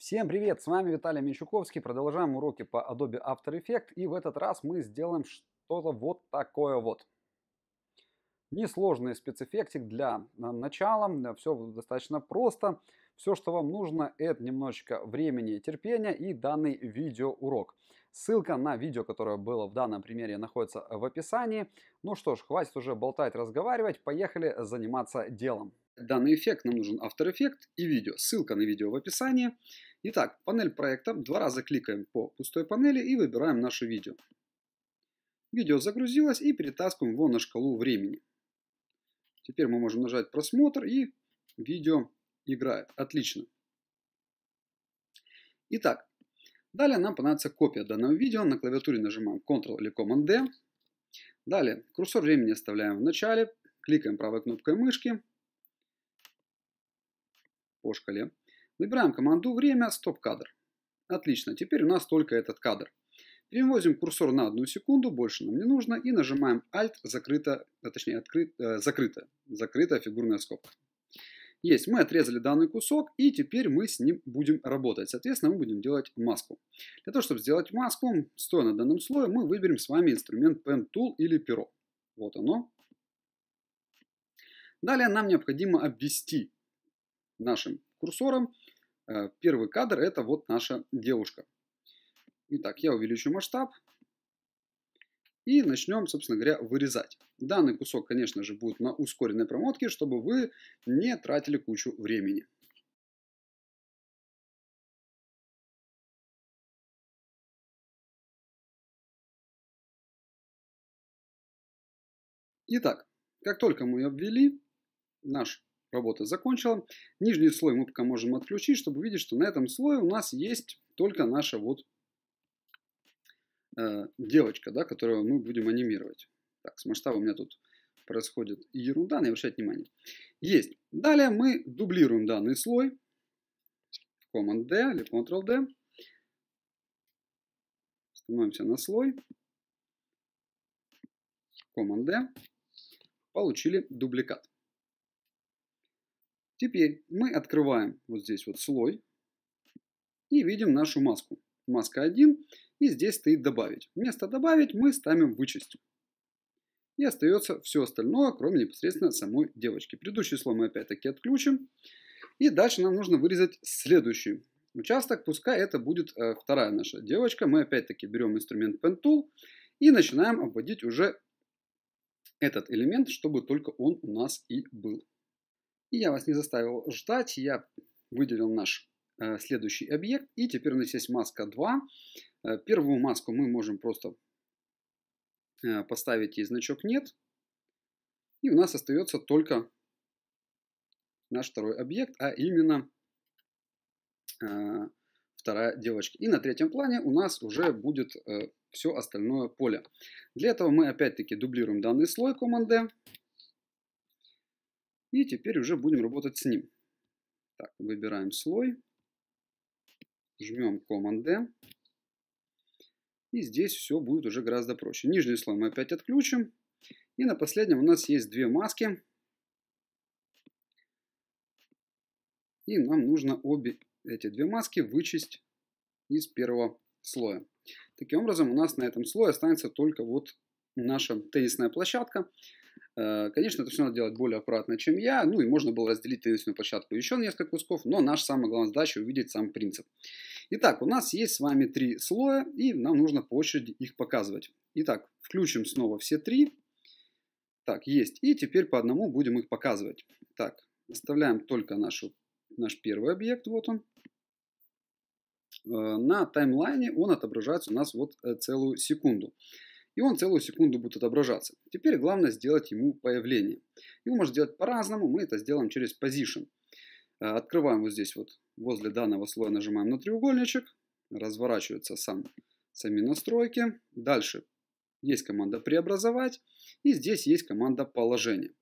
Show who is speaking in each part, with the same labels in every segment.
Speaker 1: Всем привет, с вами Виталий Менчуковский. Продолжаем уроки по Adobe After Effects. И в этот раз мы сделаем что-то вот такое вот. Несложный спецэффектик для э, начала. Э, Все достаточно просто. Все, что вам нужно, это немножечко времени и терпения и данный видеоурок. Ссылка на видео, которое было в данном примере, находится в описании. Ну что ж, хватит уже болтать, разговаривать. Поехали заниматься делом. Данный эффект нам нужен After Effects и видео. Ссылка на видео в описании. Итак, панель проекта. Два раза кликаем по пустой панели и выбираем наше видео. Видео загрузилось и перетаскиваем его на шкалу времени. Теперь мы можем нажать просмотр и видео играет. Отлично. Итак, далее нам понадобится копия данного видео. На клавиатуре нажимаем Ctrl или Command-D. Далее курсор времени оставляем в начале. Кликаем правой кнопкой мышки по шкале. Выбираем команду «Время», «Стоп-кадр». Отлично, теперь у нас только этот кадр. Перевозим курсор на одну секунду, больше нам не нужно, и нажимаем Alt, закрыто, а точнее открыт э, закрыто, закрытая фигурная скобка. Есть, мы отрезали данный кусок, и теперь мы с ним будем работать. Соответственно, мы будем делать маску. Для того, чтобы сделать маску, стоя на данном слое, мы выберем с вами инструмент Pen Tool или перо. Вот оно. Далее нам необходимо обвести нашим курсором Э, первый кадр – это вот наша девушка. Итак, я увеличу масштаб. И начнем, собственно говоря, вырезать. Данный кусок, конечно же, будет на ускоренной промотке, чтобы вы не тратили кучу времени. Итак, как только мы обвели, наш Работа закончила. Нижний слой мы пока можем отключить, чтобы увидеть, что на этом слое у нас есть только наша вот э, девочка, да, которую мы будем анимировать. Так, с масштаба у меня тут происходит ерунда, не обращать внимания. Есть. Далее мы дублируем данный слой. Command-D или Ctrl-D. Становимся на слой. Command-D. Получили дубликат. Теперь мы открываем вот здесь вот слой и видим нашу маску. Маска 1 и здесь стоит добавить. Вместо добавить мы ставим вычесть. И остается все остальное, кроме непосредственно самой девочки. Предыдущий слой мы опять-таки отключим. И дальше нам нужно вырезать следующий участок. Пускай это будет э, вторая наша девочка. Мы опять-таки берем инструмент Pen Tool и начинаем обводить уже этот элемент, чтобы только он у нас и был. И я вас не заставил ждать, я выделил наш э, следующий объект. И теперь у нас есть маска 2. Э, первую маску мы можем просто э, поставить ей значок «нет». И у нас остается только наш второй объект, а именно э, вторая девочка. И на третьем плане у нас уже будет э, все остальное поле. Для этого мы опять-таки дублируем данный слой команды. И теперь уже будем работать с ним. Так, выбираем слой, жмем Command-D. И здесь все будет уже гораздо проще. Нижний слой мы опять отключим. И на последнем у нас есть две маски. И нам нужно обе эти две маски вычесть из первого слоя. Таким образом, у нас на этом слое останется только вот наша теннисная площадка. Э, конечно, это все надо делать более аккуратно, чем я. Ну и можно было разделить теннисную площадку еще на несколько кусков, но наша самая главная задача увидеть сам принцип. Итак, у нас есть с вами три слоя, и нам нужно по очереди их показывать. Итак, включим снова все три. Так, есть. И теперь по одному будем их показывать. Так, оставляем только нашу, наш первый объект, вот он. Э, на таймлайне он отображается у нас вот э, целую секунду и он целую секунду будет отображаться. Теперь главное сделать ему появление. Его можно сделать по-разному, мы это сделаем через position. Э, открываем вот здесь вот возле данного слоя, нажимаем на треугольничек, разворачиваются сам, сами настройки. Дальше есть команда преобразовать и здесь есть команда положение.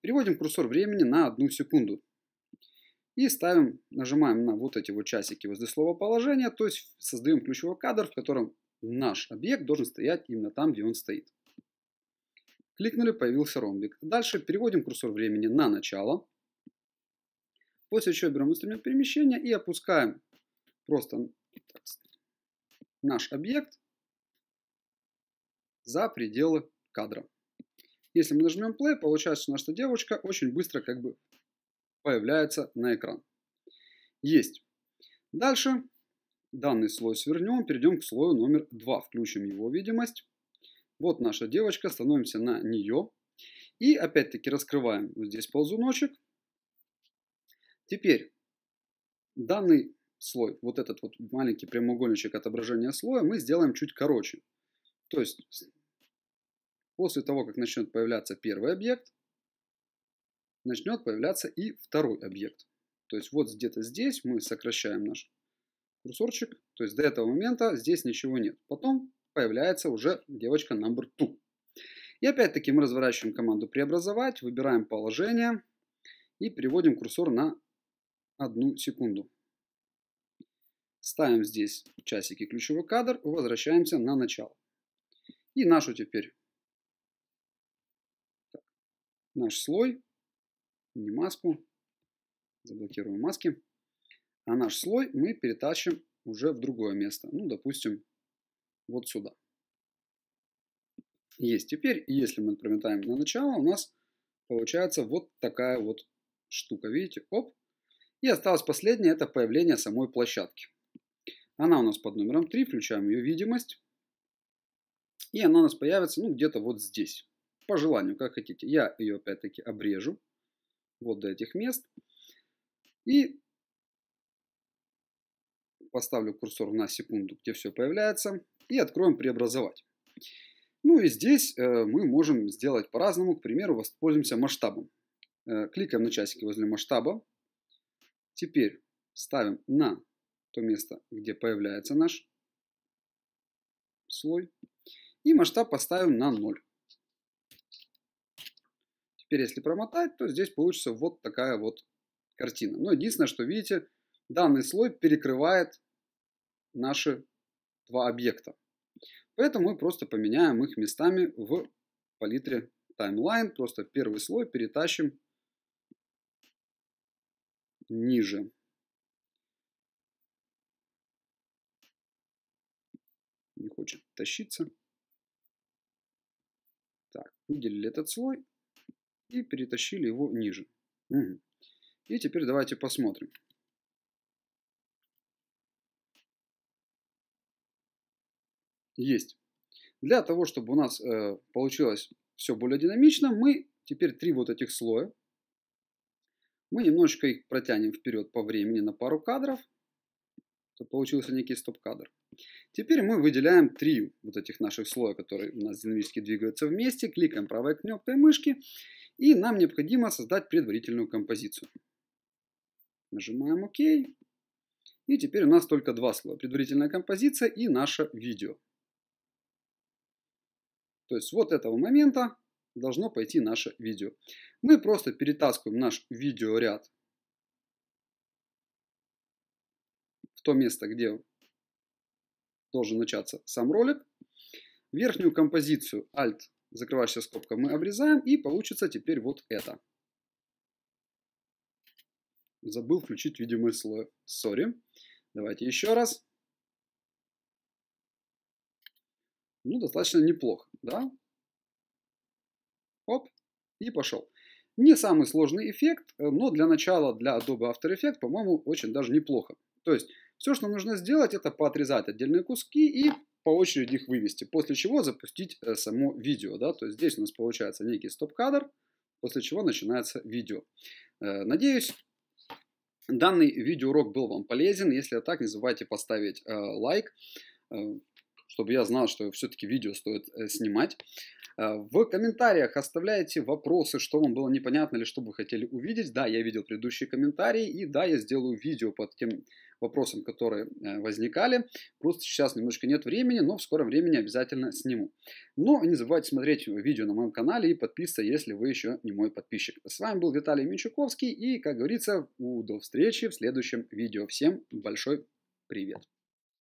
Speaker 1: Переводим курсор времени на одну секунду. И ставим, нажимаем на вот эти вот часики возле слова положение, то есть создаем ключевой кадр, в котором Наш объект должен стоять именно там, где он стоит. Кликнули, появился ромбик. Дальше переводим курсор времени на начало. После чего берем инструмент перемещения и опускаем просто наш объект за пределы кадра. Если мы нажмем play, получается, что наша девочка очень быстро как бы появляется на экран. Есть. Дальше Данный слой свернем, перейдем к слою номер 2, включим его видимость. Вот наша девочка, становимся на нее. И опять-таки раскрываем вот здесь ползуночек. Теперь данный слой, вот этот вот маленький прямоугольничек отображения слоя, мы сделаем чуть короче. То есть после того, как начнет появляться первый объект, начнет появляться и второй объект. То есть вот где-то здесь мы сокращаем наш курсорчик. То есть до этого момента здесь ничего нет. Потом появляется уже девочка number two. И опять-таки мы разворачиваем команду преобразовать, выбираем положение и переводим курсор на одну секунду. Ставим здесь часики ключевой кадр, возвращаемся на начало. И нашу теперь наш слой, не маску, заблокируем маски. А наш слой мы перетащим уже в другое место. Ну, допустим, вот сюда. Есть. Теперь, если мы прометаем на начало, у нас получается вот такая вот штука. Видите? Оп. И осталось последнее, это появление самой площадки. Она у нас под номером 3, включаем ее видимость. И она у нас появится, ну, где-то вот здесь. По желанию, как хотите. Я ее опять-таки обрежу. Вот до этих мест. И поставлю курсор на секунду, где все появляется, и откроем преобразовать. Ну и здесь э, мы можем сделать по-разному. К примеру, воспользуемся масштабом. Э, кликаем на часики возле масштаба. Теперь ставим на то место, где появляется наш слой. И масштаб поставим на 0. Теперь, если промотать, то здесь получится вот такая вот картина. Но единственное, что видите, данный слой перекрывает наши два объекта. Поэтому мы просто поменяем их местами в палитре Timeline. Просто первый слой перетащим ниже. Не хочет тащиться. Так, выделили этот слой и перетащили его ниже. Угу. И теперь давайте посмотрим. есть. Для того, чтобы у нас э, получилось все более динамично, мы теперь три вот этих слоя, мы немножечко их протянем вперед по времени на пару кадров, чтобы получился некий стоп-кадр. Теперь мы выделяем три вот этих наших слоя, которые у нас динамически двигаются вместе, кликаем правой кнопкой мышки, и нам необходимо создать предварительную композицию. Нажимаем ОК. И теперь у нас только два слоя. Предварительная композиция и наше видео. То есть вот этого момента должно пойти наше видео. Мы просто перетаскиваем наш видеоряд в то место, где должен начаться сам ролик. Верхнюю композицию Alt, закрывающая скобка, мы обрезаем и получится теперь вот это. Забыл включить видимый слой. сори. Давайте еще раз. ну, достаточно неплохо, да? Оп, и пошел. Не самый сложный эффект, э, но для начала для Adobe After Effects, по-моему, очень даже неплохо. То есть, все, что нужно сделать, это поотрезать отдельные куски и по очереди их вывести, после чего запустить э, само видео, да? То есть, здесь у нас получается некий стоп-кадр, после чего начинается видео. Э, надеюсь, данный видеоурок был вам полезен. Если так, не забывайте поставить лайк чтобы я знал, что все-таки видео стоит э, снимать. Э, в комментариях оставляйте вопросы, что вам было непонятно или что бы вы хотели увидеть. Да, я видел предыдущие комментарии, и да, я сделаю видео под тем вопросам, которые э, возникали. Просто сейчас немножко нет времени, но в скором времени обязательно сниму. Но ну, не забывайте смотреть видео на моем канале и подписываться, если вы еще не мой подписчик. С вами был Виталий Менчуковский, и, как говорится, до встречи в следующем видео. Всем большой привет!